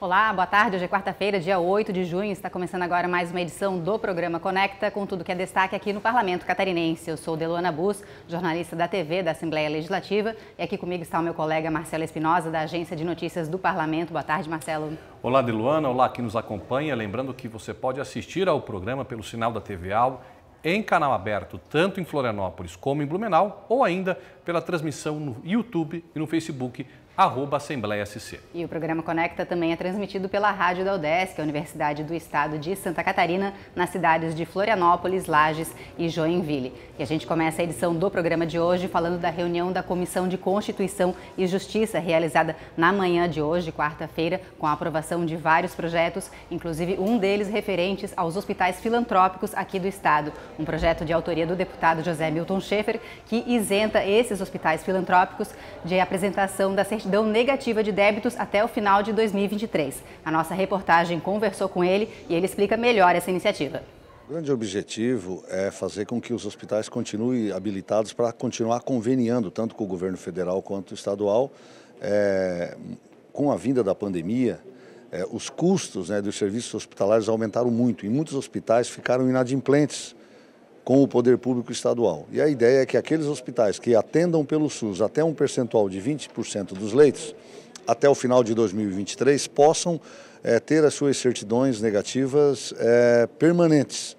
Olá, boa tarde. Hoje é quarta-feira, dia 8 de junho. Está começando agora mais uma edição do programa Conecta, com tudo que é destaque aqui no Parlamento Catarinense. Eu sou Deluana Bus, jornalista da TV da Assembleia Legislativa, e aqui comigo está o meu colega Marcelo Espinosa, da Agência de Notícias do Parlamento. Boa tarde, Marcelo. Olá, Deluana. Olá, quem nos acompanha. Lembrando que você pode assistir ao programa pelo sinal da TV AL em canal aberto, tanto em Florianópolis como em Blumenau, ou ainda pela transmissão no YouTube e no Facebook arroba Assembleia SC. E o programa Conecta também é transmitido pela Rádio da UDESC, a Universidade do Estado de Santa Catarina, nas cidades de Florianópolis, Lages e Joinville. E a gente começa a edição do programa de hoje falando da reunião da Comissão de Constituição e Justiça, realizada na manhã de hoje, quarta-feira, com a aprovação de vários projetos, inclusive um deles referentes aos hospitais filantrópicos aqui do Estado. Um projeto de autoria do deputado José Milton Schaefer, que isenta esses hospitais filantrópicos de apresentação da certidão dão negativa de débitos até o final de 2023. A nossa reportagem conversou com ele e ele explica melhor essa iniciativa. O grande objetivo é fazer com que os hospitais continuem habilitados para continuar conveniando tanto com o governo federal quanto estadual. É, com a vinda da pandemia, é, os custos né, dos serviços hospitalares aumentaram muito e muitos hospitais ficaram inadimplentes com o poder público estadual. E a ideia é que aqueles hospitais que atendam pelo SUS até um percentual de 20% dos leitos, até o final de 2023, possam é, ter as suas certidões negativas é, permanentes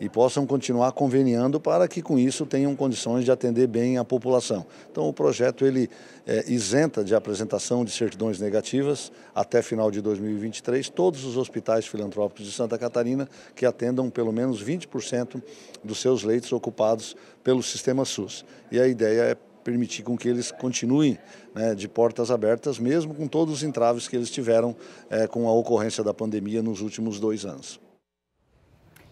e possam continuar conveniando para que com isso tenham condições de atender bem a população. Então o projeto ele é, isenta de apresentação de certidões negativas até final de 2023 todos os hospitais filantrópicos de Santa Catarina que atendam pelo menos 20% dos seus leitos ocupados pelo sistema SUS. E a ideia é permitir com que eles continuem né, de portas abertas, mesmo com todos os entraves que eles tiveram é, com a ocorrência da pandemia nos últimos dois anos.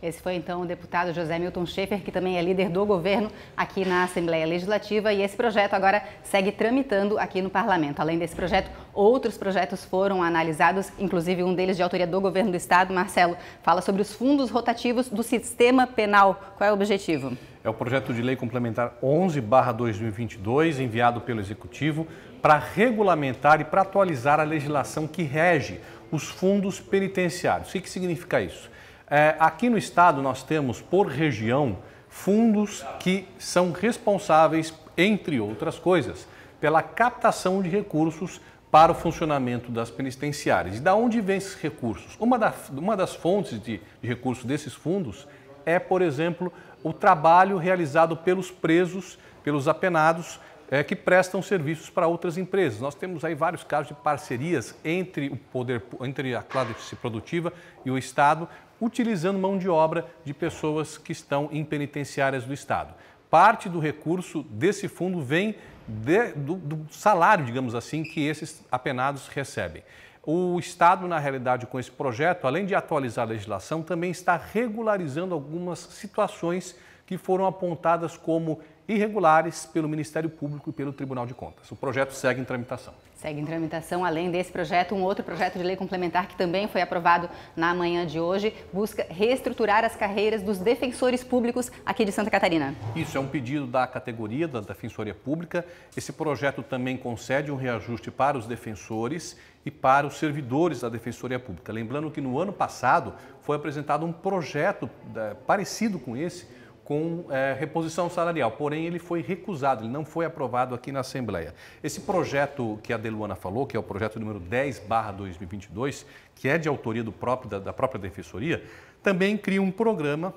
Esse foi então o deputado José Milton Schaefer, que também é líder do governo aqui na Assembleia Legislativa, e esse projeto agora segue tramitando aqui no parlamento. Além desse projeto, outros projetos foram analisados, inclusive um deles de autoria do governo do estado. Marcelo, fala sobre os fundos rotativos do sistema penal. Qual é o objetivo? É o projeto de lei complementar 11/2022, enviado pelo executivo para regulamentar e para atualizar a legislação que rege os fundos penitenciários. O que significa isso? É, aqui no estado nós temos, por região, fundos que são responsáveis, entre outras coisas, pela captação de recursos para o funcionamento das penitenciárias. E da onde vêm esses recursos? Uma, da, uma das fontes de, de recursos desses fundos é, por exemplo, o trabalho realizado pelos presos, pelos apenados, é, que prestam serviços para outras empresas. Nós temos aí vários casos de parcerias entre o poder, entre a classe produtiva e o Estado utilizando mão de obra de pessoas que estão em penitenciárias do Estado. Parte do recurso desse fundo vem de, do, do salário, digamos assim, que esses apenados recebem. O Estado, na realidade, com esse projeto, além de atualizar a legislação, também está regularizando algumas situações que foram apontadas como irregulares pelo Ministério Público e pelo Tribunal de Contas. O projeto segue em tramitação. Segue em tramitação, além desse projeto, um outro projeto de lei complementar que também foi aprovado na manhã de hoje, busca reestruturar as carreiras dos defensores públicos aqui de Santa Catarina. Isso é um pedido da categoria da Defensoria Pública. Esse projeto também concede um reajuste para os defensores e para os servidores da Defensoria Pública. Lembrando que no ano passado foi apresentado um projeto eh, parecido com esse com é, reposição salarial, porém ele foi recusado, ele não foi aprovado aqui na Assembleia. Esse projeto que a Deluana falou, que é o projeto número 10 2022, que é de autoria do próprio, da, da própria Defensoria, também cria um programa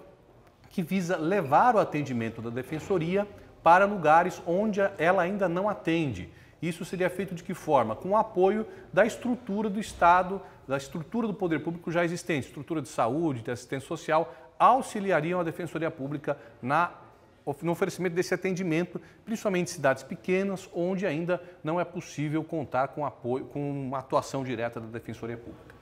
que visa levar o atendimento da Defensoria para lugares onde ela ainda não atende. Isso seria feito de que forma? Com o apoio da estrutura do Estado, da estrutura do poder público já existente, estrutura de saúde, de assistência social, auxiliariam a Defensoria Pública na no oferecimento desse atendimento, principalmente em cidades pequenas, onde ainda não é possível contar com apoio, com uma atuação direta da Defensoria Pública.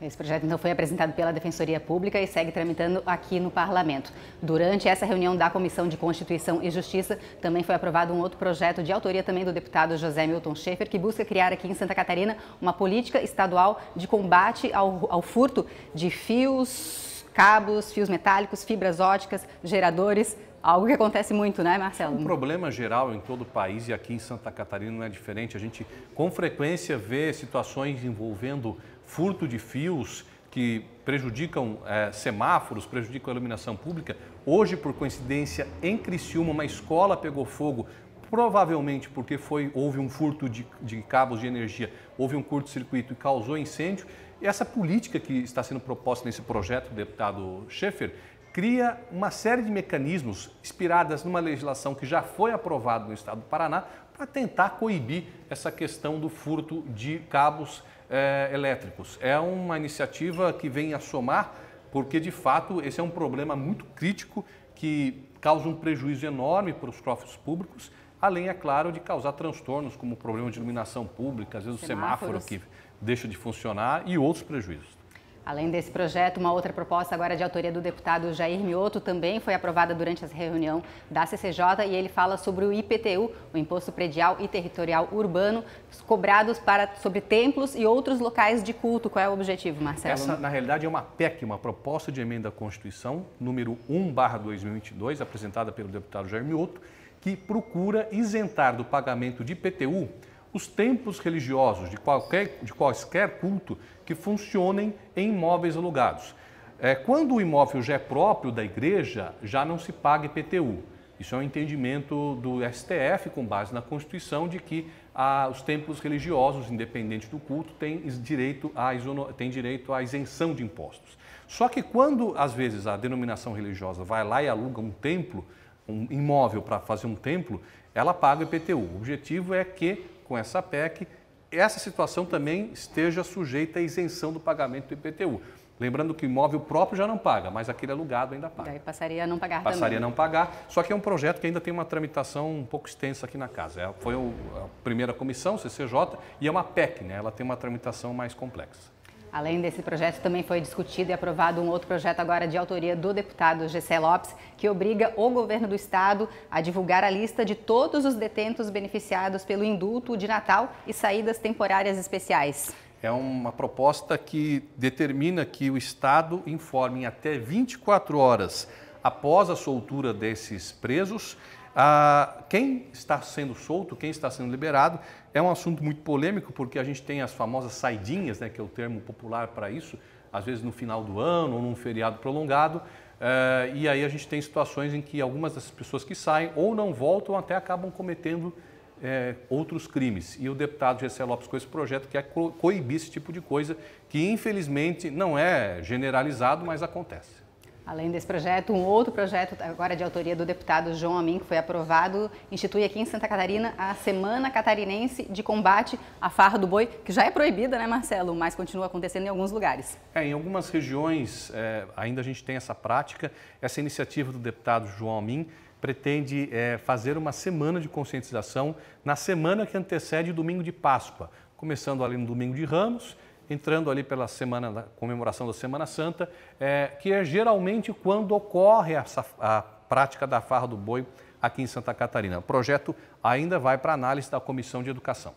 Esse projeto então foi apresentado pela Defensoria Pública e segue tramitando aqui no Parlamento. Durante essa reunião da Comissão de Constituição e Justiça, também foi aprovado um outro projeto de autoria também do deputado José Milton Schaefer, que busca criar aqui em Santa Catarina uma política estadual de combate ao, ao furto de fios cabos, fios metálicos, fibras óticas, geradores, algo que acontece muito, né, Marcelo? Um problema geral em todo o país e aqui em Santa Catarina não é diferente. A gente com frequência vê situações envolvendo furto de fios que prejudicam é, semáforos, prejudicam a iluminação pública. Hoje, por coincidência, em Criciúma, uma escola pegou fogo provavelmente porque foi, houve um furto de, de cabos de energia, houve um curto-circuito e causou incêndio. E essa política que está sendo proposta nesse projeto deputado Schaefer cria uma série de mecanismos inspiradas numa legislação que já foi aprovada no estado do Paraná para tentar coibir essa questão do furto de cabos é, elétricos. É uma iniciativa que vem a somar, porque de fato esse é um problema muito crítico que causa um prejuízo enorme para os cofres públicos, além, é claro, de causar transtornos como o problema de iluminação pública, às vezes o semáforo que deixa de funcionar e outros prejuízos. Além desse projeto, uma outra proposta agora é de autoria do deputado Jair Mioto também foi aprovada durante a reunião da CCJ e ele fala sobre o IPTU, o Imposto Predial e Territorial Urbano, cobrados para, sobre templos e outros locais de culto. Qual é o objetivo, Marcelo? Essa, na realidade, é uma PEC, uma proposta de emenda à Constituição, número 1-2022, apresentada pelo deputado Jair Mioto, que procura isentar do pagamento de IPTU os templos religiosos de, qualquer, de quaisquer culto que funcionem em imóveis alugados. É, quando o imóvel já é próprio da igreja, já não se paga IPTU. Isso é um entendimento do STF com base na Constituição de que a ah, os templos religiosos, independente do culto, têm direito, a têm direito à isenção de impostos. Só que quando, às vezes, a denominação religiosa vai lá e aluga um templo, um imóvel para fazer um templo, ela paga o IPTU. O objetivo é que com essa PEC, essa situação também esteja sujeita à isenção do pagamento do IPTU. Lembrando que o imóvel próprio já não paga, mas aquele alugado ainda paga. Daí passaria a não pagar Passaria também. a não pagar, só que é um projeto que ainda tem uma tramitação um pouco extensa aqui na Casa. É, foi o, a primeira comissão, CCJ, e é uma PEC, né? ela tem uma tramitação mais complexa. Além desse projeto, também foi discutido e aprovado um outro projeto agora de autoria do deputado Gessé Lopes, que obriga o governo do estado a divulgar a lista de todos os detentos beneficiados pelo indulto de Natal e saídas temporárias especiais. É uma proposta que determina que o estado informe em até 24 horas após a soltura desses presos ah, quem está sendo solto, quem está sendo liberado, é um assunto muito polêmico, porque a gente tem as famosas saidinhas, né, que é o termo popular para isso, às vezes no final do ano ou num feriado prolongado. Eh, e aí a gente tem situações em que algumas dessas pessoas que saem ou não voltam até acabam cometendo eh, outros crimes. E o deputado Gessé Lopes com esse projeto quer co coibir esse tipo de coisa, que infelizmente não é generalizado, mas acontece. Além desse projeto, um outro projeto, agora de autoria do deputado João Amin, que foi aprovado, institui aqui em Santa Catarina a Semana Catarinense de Combate à Farra do Boi, que já é proibida, né, Marcelo? Mas continua acontecendo em alguns lugares. É, em algumas regiões é, ainda a gente tem essa prática. Essa iniciativa do deputado João Amin pretende é, fazer uma semana de conscientização na semana que antecede o domingo de Páscoa, começando ali no domingo de Ramos entrando ali pela semana da comemoração da Semana Santa, é, que é geralmente quando ocorre essa, a prática da farra do boi aqui em Santa Catarina. O projeto ainda vai para análise da Comissão de Educação.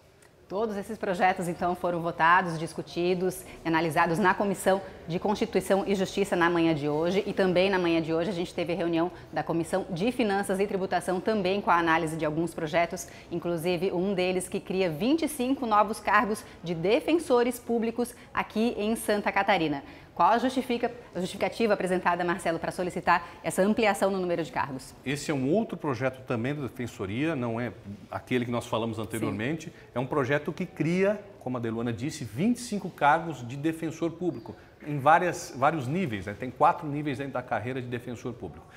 Todos esses projetos, então, foram votados, discutidos, analisados na Comissão de Constituição e Justiça na manhã de hoje. E também na manhã de hoje a gente teve reunião da Comissão de Finanças e Tributação, também com a análise de alguns projetos, inclusive um deles que cria 25 novos cargos de defensores públicos aqui em Santa Catarina. Qual a justificativa apresentada, Marcelo, para solicitar essa ampliação no número de cargos? Esse é um outro projeto também da Defensoria, não é aquele que nós falamos anteriormente. Sim. É um projeto que cria, como a Deluana disse, 25 cargos de defensor público, em várias, vários níveis, né? tem quatro níveis dentro da carreira de defensor público.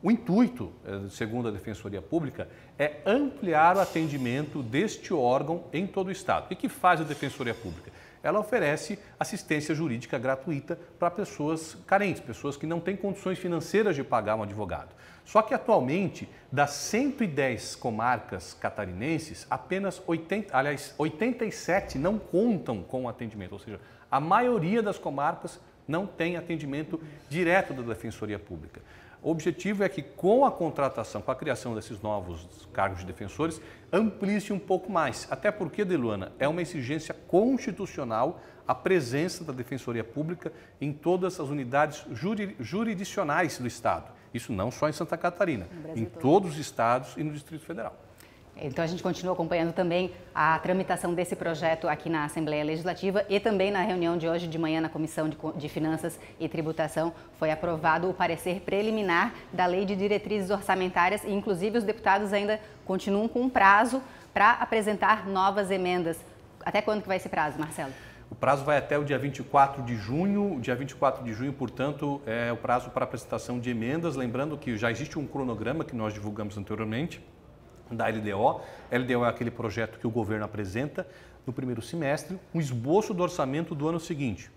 O intuito, eh, segundo a Defensoria Pública, é ampliar o atendimento deste órgão em todo o Estado. O que faz a Defensoria Pública? ela oferece assistência jurídica gratuita para pessoas carentes, pessoas que não têm condições financeiras de pagar um advogado. Só que atualmente, das 110 comarcas catarinenses, apenas 80, aliás, 87 não contam com atendimento, ou seja, a maioria das comarcas não tem atendimento direto da Defensoria Pública. O objetivo é que, com a contratação, com a criação desses novos cargos de defensores, amplie-se um pouco mais. Até porque, Deluana, é uma exigência constitucional a presença da Defensoria Pública em todas as unidades jurisdicionais do Estado. Isso não só em Santa Catarina, em todos os estados e no Distrito Federal. Então a gente continua acompanhando também a tramitação desse projeto aqui na Assembleia Legislativa e também na reunião de hoje de manhã na Comissão de Finanças e Tributação foi aprovado o parecer preliminar da Lei de Diretrizes Orçamentárias e inclusive os deputados ainda continuam com um prazo para apresentar novas emendas. Até quando que vai esse prazo, Marcelo? O prazo vai até o dia 24 de junho. dia 24 de junho, portanto, é o prazo para apresentação de emendas. Lembrando que já existe um cronograma que nós divulgamos anteriormente da LDO. LDO é aquele projeto que o governo apresenta no primeiro semestre, um esboço do orçamento do ano seguinte.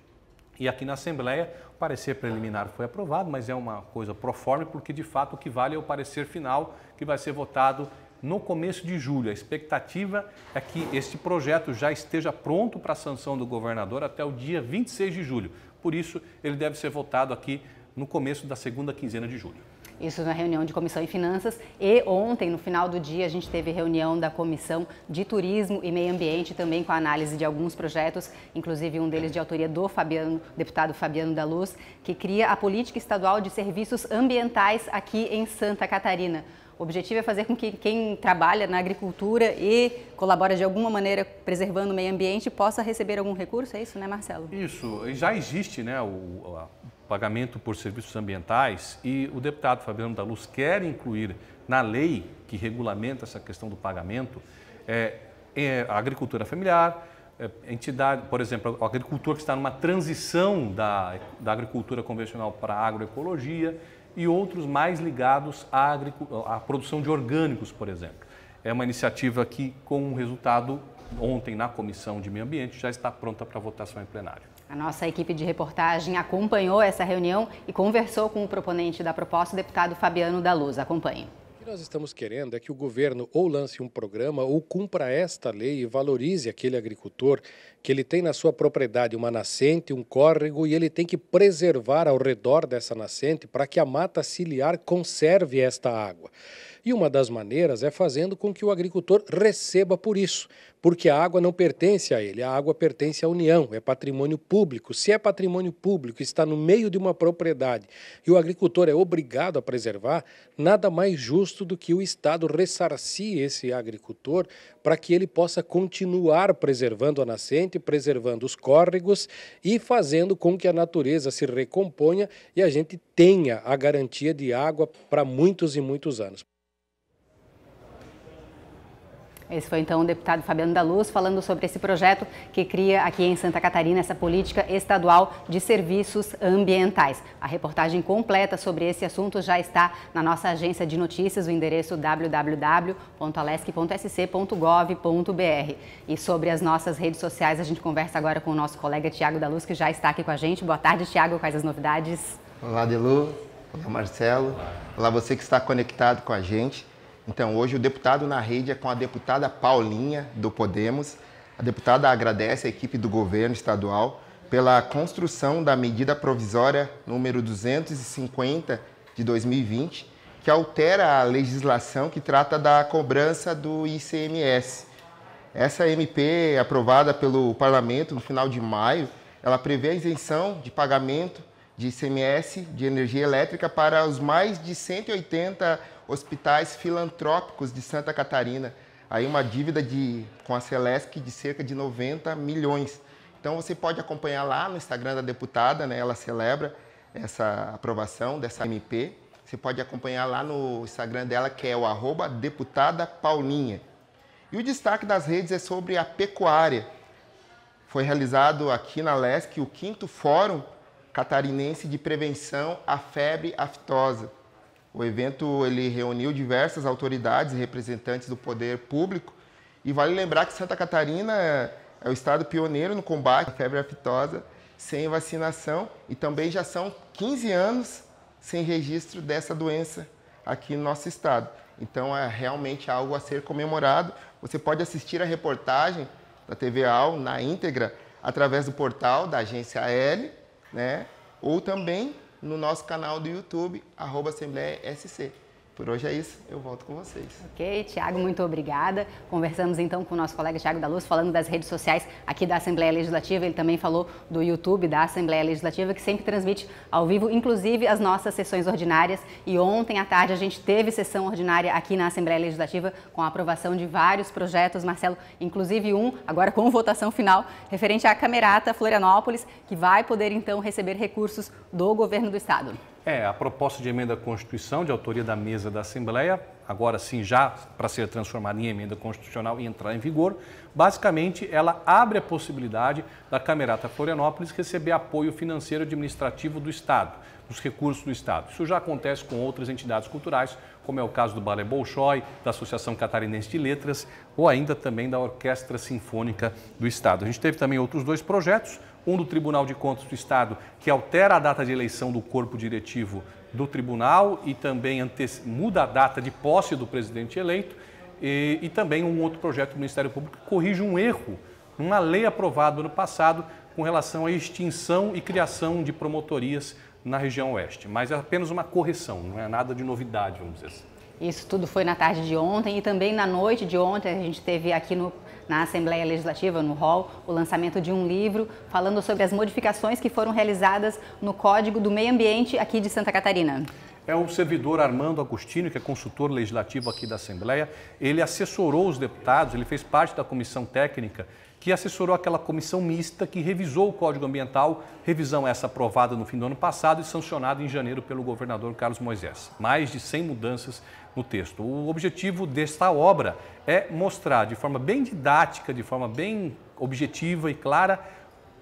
E aqui na Assembleia, o parecer preliminar foi aprovado, mas é uma coisa proforme, porque de fato o que vale é o parecer final, que vai ser votado no começo de julho. A expectativa é que este projeto já esteja pronto para a sanção do governador até o dia 26 de julho. Por isso, ele deve ser votado aqui no começo da segunda quinzena de julho. Isso na reunião de comissão e finanças. E ontem, no final do dia, a gente teve reunião da comissão de turismo e meio ambiente, também com a análise de alguns projetos, inclusive um deles de autoria do Fabiano, deputado Fabiano da Luz, que cria a política estadual de serviços ambientais aqui em Santa Catarina. O objetivo é fazer com que quem trabalha na agricultura e colabora de alguma maneira preservando o meio ambiente possa receber algum recurso, é isso, né, Marcelo? Isso, já existe, né, o, pagamento por serviços ambientais, e o deputado Fabiano da Luz quer incluir na lei que regulamenta essa questão do pagamento é, é a agricultura familiar, é, entidade, por exemplo, o agricultor que está numa transição da, da agricultura convencional para a agroecologia e outros mais ligados à, à produção de orgânicos, por exemplo. É uma iniciativa que, com um resultado ontem na Comissão de Meio Ambiente, já está pronta para votação em plenário. A nossa equipe de reportagem acompanhou essa reunião e conversou com o proponente da proposta, o deputado Fabiano da Luz. Acompanhe. O que nós estamos querendo é que o governo ou lance um programa ou cumpra esta lei e valorize aquele agricultor que ele tem na sua propriedade uma nascente, um córrego e ele tem que preservar ao redor dessa nascente para que a mata ciliar conserve esta água. E uma das maneiras é fazendo com que o agricultor receba por isso, porque a água não pertence a ele, a água pertence à União, é patrimônio público. Se é patrimônio público, está no meio de uma propriedade e o agricultor é obrigado a preservar, nada mais justo do que o Estado ressarcir esse agricultor para que ele possa continuar preservando a nascente, preservando os córregos e fazendo com que a natureza se recomponha e a gente tenha a garantia de água para muitos e muitos anos. Esse foi então o deputado Fabiano da Luz falando sobre esse projeto que cria aqui em Santa Catarina essa política estadual de serviços ambientais. A reportagem completa sobre esse assunto já está na nossa agência de notícias, o endereço www.alesc.sc.gov.br. E sobre as nossas redes sociais, a gente conversa agora com o nosso colega Tiago da Luz, que já está aqui com a gente. Boa tarde, Tiago. Quais as novidades? Olá, Delu. Olá, Marcelo. Olá, você que está conectado com a gente. Então, hoje o deputado na rede é com a deputada Paulinha do Podemos. A deputada agradece a equipe do governo estadual pela construção da medida provisória número 250 de 2020, que altera a legislação que trata da cobrança do ICMS. Essa MP, aprovada pelo parlamento no final de maio, ela prevê a isenção de pagamento de ICMS de energia elétrica para os mais de 180 hospitais filantrópicos de Santa Catarina. Aí uma dívida de, com a Celesc de cerca de 90 milhões. Então você pode acompanhar lá no Instagram da deputada, né? ela celebra essa aprovação dessa MP. Você pode acompanhar lá no Instagram dela, que é o arroba deputada Paulinha. E o destaque das redes é sobre a pecuária. Foi realizado aqui na LESC o quinto Fórum Catarinense de Prevenção à Febre Aftosa. O evento ele reuniu diversas autoridades e representantes do poder público. E vale lembrar que Santa Catarina é, é o estado pioneiro no combate à febre aftosa sem vacinação e também já são 15 anos sem registro dessa doença aqui no nosso estado. Então é realmente algo a ser comemorado. Você pode assistir a reportagem da TV AL na íntegra através do portal da agência AL, né? Ou também no nosso canal do YouTube, arroba Assembleia SC. Por hoje é isso, eu volto com vocês. Ok, Tiago, muito obrigada. Conversamos então com o nosso colega Tiago da Luz, falando das redes sociais aqui da Assembleia Legislativa. Ele também falou do YouTube da Assembleia Legislativa, que sempre transmite ao vivo, inclusive as nossas sessões ordinárias. E ontem à tarde a gente teve sessão ordinária aqui na Assembleia Legislativa, com a aprovação de vários projetos, Marcelo, inclusive um, agora com votação final, referente à Camerata Florianópolis, que vai poder então receber recursos do governo do Estado. É, a proposta de emenda à Constituição, de autoria da mesa da Assembleia, agora sim já para ser transformada em emenda constitucional e entrar em vigor, basicamente ela abre a possibilidade da Camerata Florianópolis receber apoio financeiro administrativo do Estado, dos recursos do Estado. Isso já acontece com outras entidades culturais, como é o caso do Balé Bolshoi, da Associação Catarinense de Letras ou ainda também da Orquestra Sinfônica do Estado. A gente teve também outros dois projetos, um do Tribunal de Contas do Estado, que altera a data de eleição do corpo diretivo do tribunal e também muda a data de posse do presidente eleito, e, e também um outro projeto do Ministério Público que corrige um erro numa lei aprovada no passado com relação à extinção e criação de promotorias na região oeste. Mas é apenas uma correção, não é nada de novidade, vamos dizer assim. Isso tudo foi na tarde de ontem e também na noite de ontem a gente teve aqui no na Assembleia Legislativa, no Hall, o lançamento de um livro falando sobre as modificações que foram realizadas no Código do Meio Ambiente aqui de Santa Catarina. É o servidor Armando Agostinho, que é consultor legislativo aqui da Assembleia. Ele assessorou os deputados, ele fez parte da comissão técnica que assessorou aquela comissão mista que revisou o Código Ambiental, revisão essa aprovada no fim do ano passado e sancionada em janeiro pelo governador Carlos Moisés. Mais de 100 mudanças no texto. O objetivo desta obra é mostrar de forma bem didática, de forma bem objetiva e clara,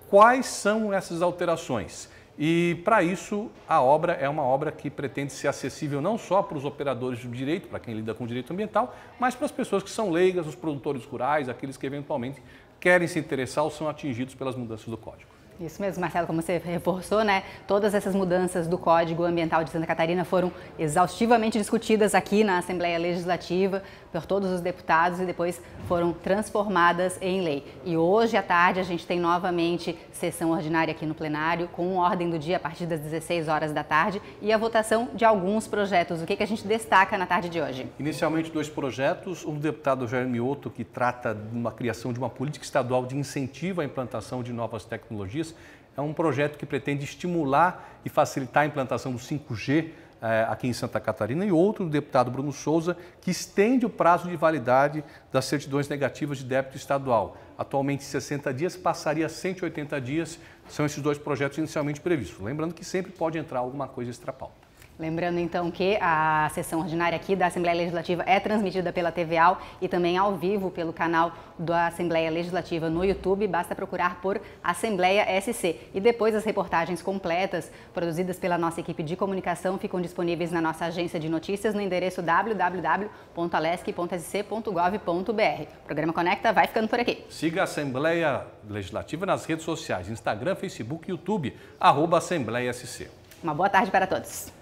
quais são essas alterações. E para isso, a obra é uma obra que pretende ser acessível não só para os operadores do direito, para quem lida com direito ambiental, mas para as pessoas que são leigas, os produtores rurais, aqueles que eventualmente querem se interessar ou são atingidos pelas mudanças do código. Isso mesmo, Marcelo, como você reforçou, né? Todas essas mudanças do Código Ambiental de Santa Catarina foram exaustivamente discutidas aqui na Assembleia Legislativa por todos os deputados e depois foram transformadas em lei. E hoje à tarde a gente tem novamente sessão ordinária aqui no plenário, com ordem do dia a partir das 16 horas da tarde e a votação de alguns projetos. O que, que a gente destaca na tarde de hoje? Inicialmente, dois projetos. Um do deputado Jair Mioto, que trata de uma criação de uma política estadual de incentivo à implantação de novas tecnologias. É um projeto que pretende estimular e facilitar a implantação do 5G eh, aqui em Santa Catarina, e outro do deputado Bruno Souza, que estende o prazo de validade das certidões negativas de débito estadual. Atualmente 60 dias, passaria a 180 dias, são esses dois projetos inicialmente previstos. Lembrando que sempre pode entrar alguma coisa extrapauta. Lembrando então que a sessão ordinária aqui da Assembleia Legislativa é transmitida pela TVAL e também ao vivo pelo canal da Assembleia Legislativa no YouTube. Basta procurar por Assembleia SC. E depois as reportagens completas produzidas pela nossa equipe de comunicação ficam disponíveis na nossa agência de notícias no endereço www.alesc.sc.gov.br. O programa Conecta vai ficando por aqui. Siga a Assembleia Legislativa nas redes sociais: Instagram, Facebook, YouTube, arroba Assembleia SC. Uma boa tarde para todos.